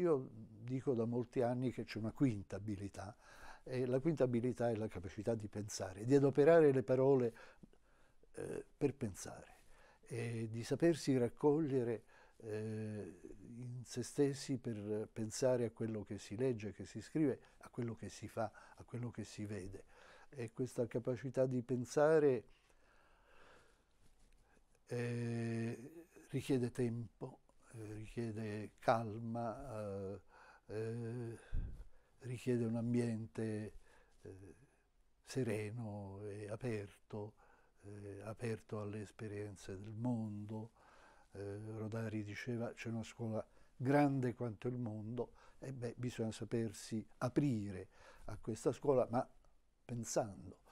Io dico da molti anni che c'è una quinta abilità e la quinta abilità è la capacità di pensare, di adoperare le parole eh, per pensare, di sapersi raccogliere eh, in se stessi per pensare a quello che si legge, che si scrive, a quello che si fa, a quello che si vede. E questa capacità di pensare eh, richiede tempo, eh, richiede calma, eh, eh, richiede un ambiente sereno e aperto, aperto alle esperienze del mondo. Rodari diceva c'è una scuola grande quanto il mondo, e beh, bisogna sapersi aprire a questa scuola, ma pensando